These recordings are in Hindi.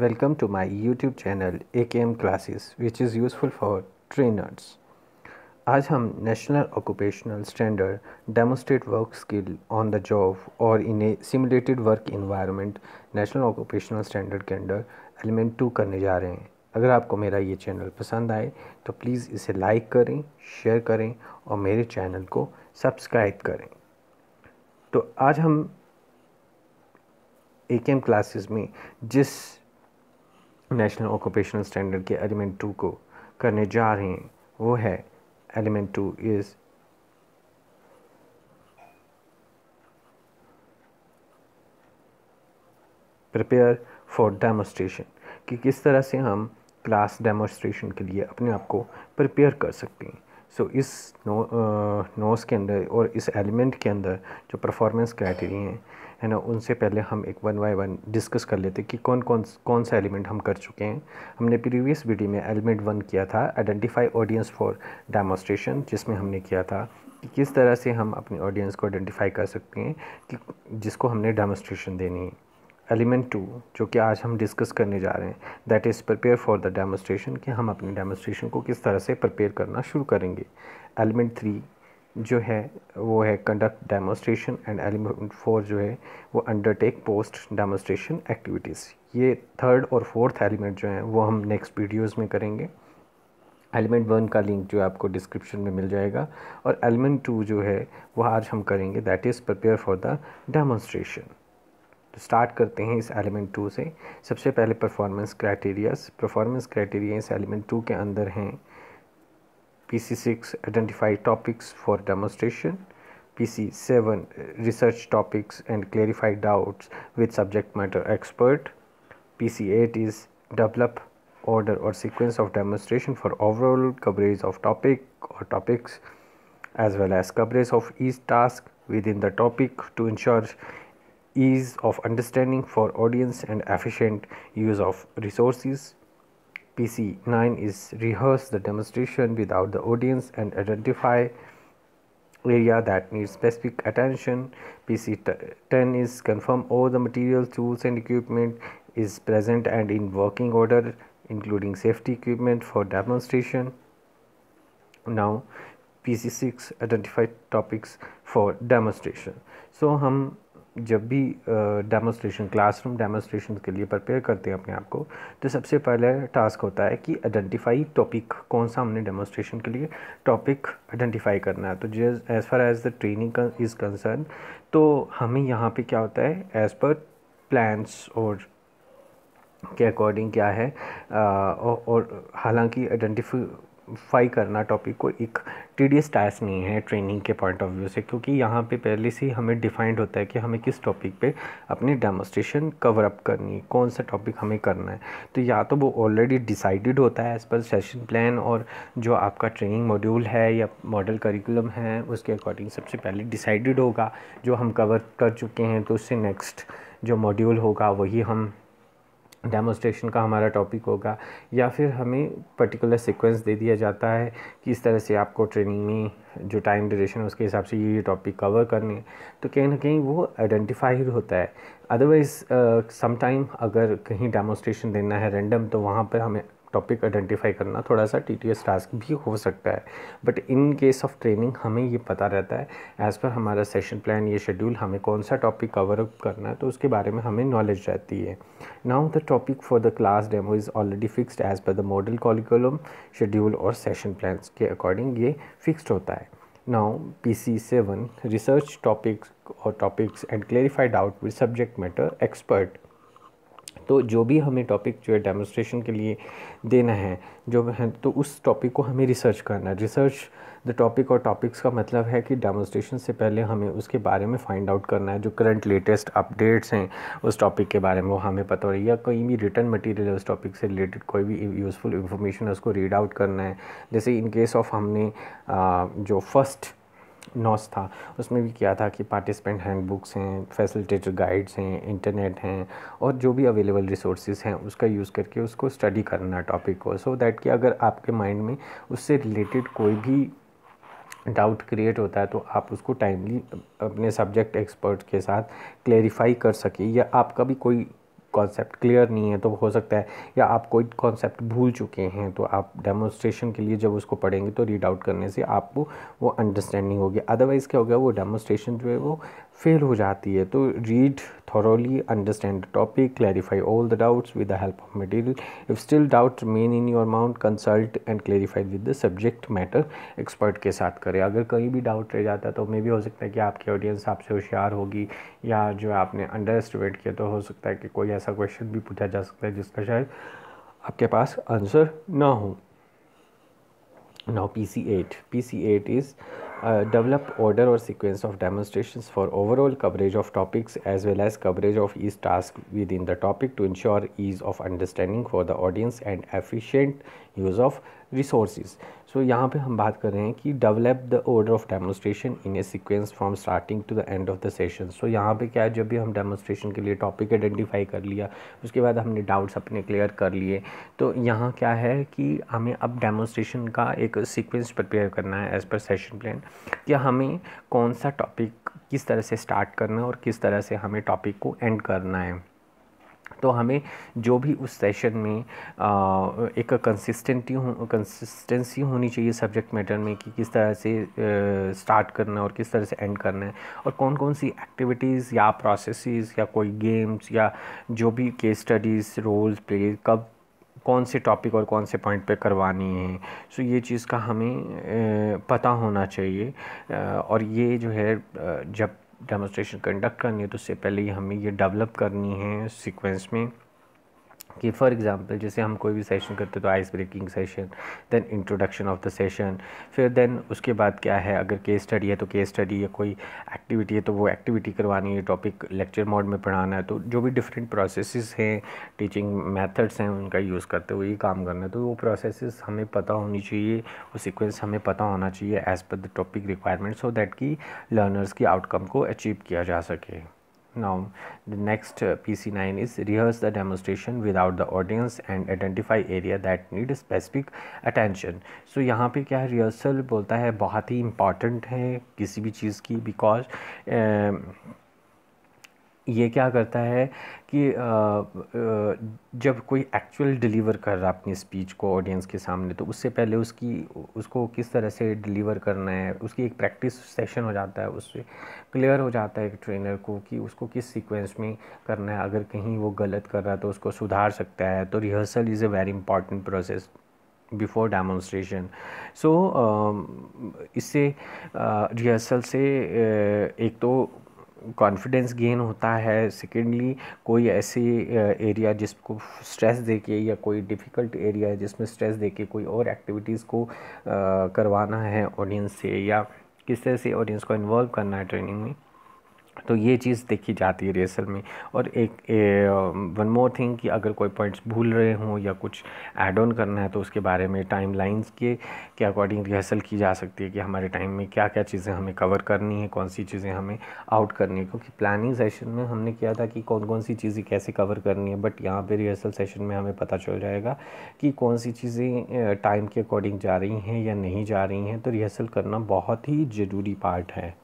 Welcome to Welcome YouTube channel A K M classes which is useful for trainers आज हम national occupational standard demonstrate work skill on the job और in a simulated work environment national occupational standard के अंडर एलिमेंट टू करने जा रहे हैं अगर आपको मेरा ये चैनल पसंद आए तो प्लीज़ इसे लाइक करें शेयर करें और मेरे चैनल को सब्सक्राइब करें तो आज हम ए के एम क्लासेस में जिस नेशनल ऑक्यूपेशनल स्टैंडर्ड के एलिमेंट टू को करने जा रहे हैं वो है element two is prepare for demonstration कि किस तरह से हम क्लास डेमोस्ट्रेशन के लिए अपने आप को प्रिपेयर कर सकते हैं सो so, इस नो नोस के अंदर और इस एलिमेंट के अंदर जो परफॉर्मेंस क्राइटेरिया हैं है ना उनसे पहले हम एक वन बाई वन डिस्कस कर लेते कि कौन कौन कौन सा एलिमेंट हम कर चुके हैं हमने प्रीवियस वीडियो में एलिमेंट वन किया था आइडेंटिफाई ऑडियंस फॉर डेमोस्ट्रेशन जिसमें हमने किया था कि किस तरह से हम अपनी ऑडियंस को आइडेंटिफाई कर सकते हैं कि जिसको हमने डेमोस्ट्रेशन देनी है एलिमेंट टू जो कि आज हम डिस्कस करने जा रहे हैं that is prepare for the demonstration कि हम अपने डेमोस्ट्रेशन को किस तरह से प्रिपेयर करना शुरू करेंगे एलिमेंट थ्री जो है वो है conduct demonstration and element four जो है वो अंडरटेक पोस्ट डेमोस्ट्रेशन एक्टिविटीज़ ये थर्ड और फोर्थ एलिमेंट जो है वो हम नेक्स्ट वीडियोज़ में करेंगे एलिमेंट वन का लिंक जो आपको डिस्क्रिप्शन में मिल जाएगा और एलिमेंट टू जो है वो आज हम करेंगे that is prepare for the demonstration तो स्टार्ट करते हैं इस एलिमेंट टू से सबसे पहले परफॉर्मेंस क्राइटेरियाज परफॉर्मेंस क्राइटेरिया इस एलिमेंट टू के अंदर हैं PC6 identify topics for demonstration, PC7 research topics and clarify doubts with subject matter expert, PC8 is develop order or sequence of demonstration for overall coverage of topic or topics as well as coverage of each task within the topic to ensure ease of understanding for audience and efficient use of resources PC 9 is rehearse the demonstration without the audience and identify area that needs specific attention. PC 10 is confirm all the material, tools and equipment is present and in working order including safety equipment for demonstration. Now PC 6 identify topics for demonstration. So हम जब भी डेमोस्ट्रेशन क्लासरूम डेमोस्ट्रेशन के लिए प्रिपेयर करते हैं अपने आप को तो सबसे पहले टास्क होता है कि आइडेंटिफाई टॉपिक कौन सा हमने डेमोस्ट्रेशन के लिए टॉपिक आइडेंटिफाई करना है तो जे as far as the training is concern तो हमें यहाँ पे क्या होता है एज़ पर प्लान्स और के अकॉर्डिंग क्या है आ, और, और हालांकि आइडेंटिफाई फाई करना टॉपिक को एक टीडियस टास्क नहीं है ट्रेनिंग के पॉइंट ऑफ व्यू से क्योंकि यहाँ पे पहले से ही हमें डिफाइंड होता है कि हमें किस टॉपिक पे अपनी डेमोस्ट्रेशन कवर अप करनी है कौन सा टॉपिक हमें करना है तो या तो वो ऑलरेडी डिसाइडेड होता है एज़ पर सेशन प्लान और जो आपका ट्रेनिंग मॉड्यूल है या मॉडल करिकुलम है उसके अकॉर्डिंग सबसे पहले डिसाइडेड होगा जो हम कवर कर चुके हैं तो उससे नेक्स्ट जो मॉड्यूल होगा वही हम डेमोस्ट्रेशन का हमारा टॉपिक होगा या फिर हमें पर्टिकुलर सीक्वेंस दे दिया जाता है कि इस तरह से आपको ट्रेनिंग में जो टाइम ड्यूरेशन उसके हिसाब से ये टॉपिक कवर करने तो कहीं ना कहीं वो आइडेंटिफाइड होता है अदरवाइज़ समटाइम uh, अगर कहीं डेमोस्ट्रेशन देना है रेंडम तो वहाँ पर हमें टॉपिक आइडेंटिफाई करना थोड़ा सा टी टास्क भी हो सकता है but in case of training हमें ये पता रहता है एज़ पर हमारा सेशन प्लान ये शेड्यूल हमें कौन सा टॉपिक कवर अप करना है तो उसके बारे में हमें नॉलेज रहती है now the topic for the class demo is already fixed as per the model curriculum schedule और सेशन प्लान के अकॉर्डिंग ये फिक्सड होता है now P C seven research topics और topics and clarified out with subject matter expert तो जो भी हमें टॉपिक जो है डेमोस्ट्रेशन के लिए देना है जो है तो उस टॉपिक को हमें रिसर्च करना है रिसर्च द टॉपिक और टॉपिक्स का मतलब है कि डेमोस्ट्रेशन से पहले हमें उसके बारे में फाइंड आउट करना है जो करंट लेटेस्ट अपडेट्स हैं उस टॉपिक के बारे में वो हमें पता हो रही है या कोई भी रिटर्न मटेरियल है उस टॉपिक से रिलेटेड कोई भी यूज़फुल इंफॉर्मेशन है उसको रीड आउट करना है जैसे इन केस ऑफ हमने आ, जो फर्स्ट नॉस था उसमें भी किया था कि पार्टिसिपेंट हैंडबुक्स हैं फैसिलिटेटर गाइड्स हैं इंटरनेट हैं और जो भी अवेलेबल रिसोर्सेज हैं उसका यूज़ करके उसको स्टडी करना टॉपिक को सो so दैट कि अगर आपके माइंड में उससे रिलेटेड कोई भी डाउट क्रिएट होता है तो आप उसको टाइमली अपने सब्जेक्ट एक्सपर्ट के साथ क्लेरिफाई कर सके या आपका भी कोई कॉन्सेप्ट क्लियर नहीं है तो हो सकता है या आप कोई कॉन्सेप्ट भूल चुके हैं तो आप डेमोस्ट्रेशन के लिए जब उसको पढ़ेंगे तो रीड आउट करने से आपको वो अंडरस्टैंडिंग होगी अदरवाइज़ क्या हो गया वो डेमोस्ट्रेशन जो है वो फेल हो जाती है तो read thoroughly understand topic clarify all the doubts with the help of material if still doubt main in your mount consult and clarified with the subject matter expert के साथ करें अगर कहीं भी डाउट रह जाता है तो मे भी हो सकता है कि आपके ऑडियंस आपसे होशियार होगी या जो आपने अंडर एस्टिमेट किया तो हो सकता है कि कोई ऐसा क्वेश्चन भी पूछा जा सकता है जिसका शायद आपके पास आंसर ना हो now P C eight P C eight is Uh, develop order or sequence of demonstrations for overall coverage of topics as well as coverage of each task within the topic to ensure ease of understanding for the audience and efficient use of resources. So so, यहाँ पे हम बात कर रहे हैं कि develop the order of demonstration in a sequence from starting to the end of the session so यहाँ पे क्या है जब भी हम डेमोस्ट्रेशन के लिए टॉपिक आइडेंटिफाई कर लिया उसके बाद हमने डाउट्स अपने क्लियर कर लिए तो यहाँ क्या है कि हमें अब डेमोस्ट्रेशन का एक सीक्वेंस प्रिपेयर करना है एज़ पर सेशन प्लान कि हमें कौन सा टॉपिक किस तरह से स्टार्ट करना है और किस तरह से हमें टॉपिक को एंड करना है तो हमें जो भी उस सेशन में आ, एक कंसिस्टेंटी हो कंसिस्टेंसी होनी चाहिए सब्जेक्ट मैटर में कि किस तरह से स्टार्ट करना है और किस तरह से एंड करना है और कौन कौन सी एक्टिविटीज़ या प्रोसेसेस या कोई गेम्स या जो भी केस स्टडीज़ रोल्स प्ले कब कौन से टॉपिक और कौन से पॉइंट पे करवानी है सो ये चीज़ का हमें पता होना चाहिए और ये जो है जब डेमोस्ट्रेशन कंडक्ट करनी है तो उससे पहले हमें ये डेवलप करनी है सीक्वेंस में कि फॉर एग्ज़ाम्पल जैसे हम कोई भी सेशन करते तो ice breaking session then introduction of the session फिर देन उसके बाद क्या है अगर केस स्टडी है तो केस स्टडी या कोई एक्टिविटी है तो वो एक्टिविटी करवानी है टॉपिक लेक्चर मोड में पढ़ाना है तो जो भी डिफरेंट प्रोसेस हैं टीचिंग मैथड्स हैं उनका यूज़ करते हुए ये काम करना है तो वो प्रोसेस हमें पता होनी चाहिए वो सिक्वेंस हमें पता होना चाहिए as per the topic requirement so that की लर्नर्स की आउटकम को अचीव किया जा सके Now, the next uh, PC9 is rehearse the demonstration without the audience and identify area that need specific attention. So yahan pe kya rehearsal bolta hai bahut hi important hai kisi bhi cheez ki because uh, ये क्या करता है कि जब कोई एक्चुअल डिलीवर कर रहा है अपनी स्पीच को ऑडियंस के सामने तो उससे पहले उसकी उसको किस तरह से डिलीवर करना है उसकी एक प्रैक्टिस सेशन हो जाता है उससे क्लियर हो जाता है एक ट्रेनर को कि उसको किस सीक्वेंस में करना है अगर कहीं वो गलत कर रहा है तो उसको सुधार सकता है तो rehearsal is a very important process before demonstration so इससे रिहर्सल से एक तो कॉन्फिडेंस गेन होता है सेकेंडली कोई ऐसे एरिया जिसको स्ट्रेस देके या कोई डिफ़िकल्ट एरिया है जिसमें स्ट्रेस देके कोई और एक्टिविटीज़ को करवाना है ऑडियंस से या किस तरह से ऑडियंस को इन्वॉल्व करना है ट्रेनिंग में तो ये चीज़ देखी जाती है रिहर्सल में और एक वन मोर थिंग कि अगर कोई पॉइंट्स भूल रहे हों या कुछ ऐड ऑन करना है तो उसके बारे में टाइम लाइन्स के के अकॉर्डिंग रिहर्सल की जा सकती है कि हमारे टाइम में क्या क्या चीज़ें हमें कवर करनी है कौन सी चीज़ें हमें आउट करनी है क्योंकि प्लानिंग सेशन में हमने किया था कि कौन कौन सी चीज़ें कैसे कवर करनी है बट यहाँ पर रिहर्सल सेशन में हमें पता चल जाएगा कि कौन सी चीज़ें टाइम के अकॉर्डिंग जा रही हैं या नहीं जा रही हैं तो रिहर्सल करना बहुत ही ज़रूरी पार्ट है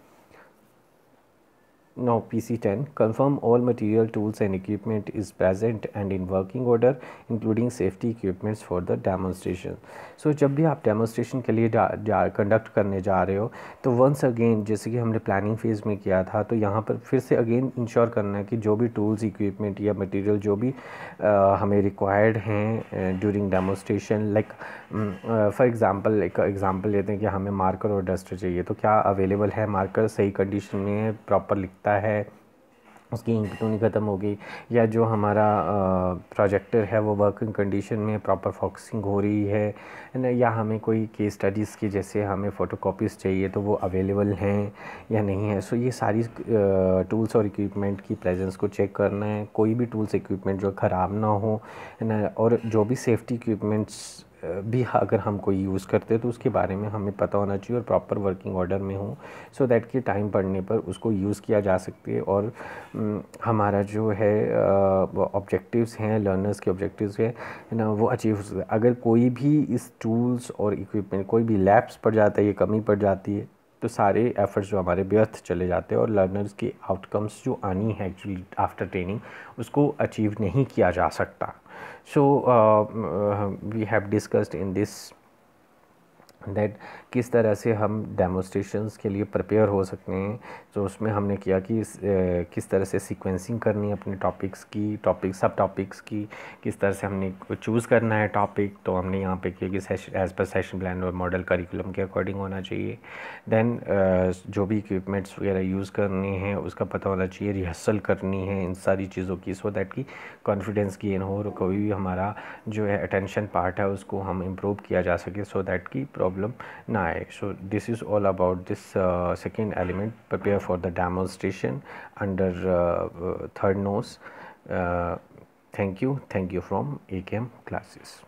Now PC10 confirm all material tools and equipment is present and in working order including safety equipments for the demonstration. So jab bhi aap demonstration ke liye conduct karne ja rahe ho to once again jaise ki humne planning phase mein kiya tha to yahan par fir se again ensure karna hai ki jo bhi tools equipment ya material jo bhi आ, हमें required हैं during demonstration like for example ek example लेते हैं कि हमें मार्कर और डस्टर चाहिए तो क्या अवेलेबल है मार्कर सही कंडीशन में है प्रॉपर लिखते सकता है उसकी इंक नहीं ख़त्म हो गई या जो हमारा प्रोजेक्टर है वो वर्किंग कंडीशन में प्रॉपर फोकसिंग हो रही है ना या हमें कोई केस स्टडीज़ की जैसे हमें फ़ोटोकॉपीज़ चाहिए तो वो अवेलेबल हैं या नहीं है सो ये सारी टूल्स और इक्विपमेंट की प्रेजेंस को चेक करना है कोई भी टूल्स इक्विपमेंट जो ख़राब ना हो ना और जो भी सेफ्टी इक्विपमेंट्स भी अगर हम कोई यूज़ करते हैं तो उसके बारे में हमें पता होना चाहिए और प्रॉपर वर्किंग ऑर्डर में हो सो दैट कि टाइम पड़ने पर उसको यूज़ किया जा सकते है और हमारा जो है ऑब्जेक्टिव्स हैं लर्नर्स के ऑब्जेक्टिव्स हैं ना वो अचीव हो सकते अगर कोई भी इस टूल्स और इक्विपमेंट कोई भी लैब्स पड़ जाता है ये कमी पड़ जाती है तो सारे एफ़र्ट्स जो हमारे व्यर्थ चले जाते हैं और लर्नर्स की आउटकम्स जो आनी है एक्चुअली आफ्टर ट्रेनिंग उसको अचीव नहीं किया जा सकता so we have discussed in this that किस तरह से हम डेमोस्ट्रेशंस के लिए प्रिपेयर हो सकते हैं तो उसमें हमने किया कि किस तरह से सीक्वेंसिंग करनी है अपने टॉपिक्स की टॉपिक सब टॉपिक्स की किस तरह से हमने चूज़ करना है टॉपिक तो हमने यहाँ पे किया कि एज़ पर सेशन प्लान और मॉडल करिकुलम के अकॉर्डिंग होना चाहिए देन जो भी इक्विपमेंट्स वगैरह यूज़ करने हैं उसका पता होना चाहिए रिहर्सल करनी है इन सारी चीज़ों की सो दैट की कॉन्फिडेंस गेन हो और कोई भी हमारा जो है अटेंशन पार्ट है उसको हम इम्प्रूव किया जा सके सो दैट की प्रॉब्लम ना so this is all about this uh, second element prepare for the demonstration under uh, uh, third nose. Uh, thank you, thank you from AKM classes.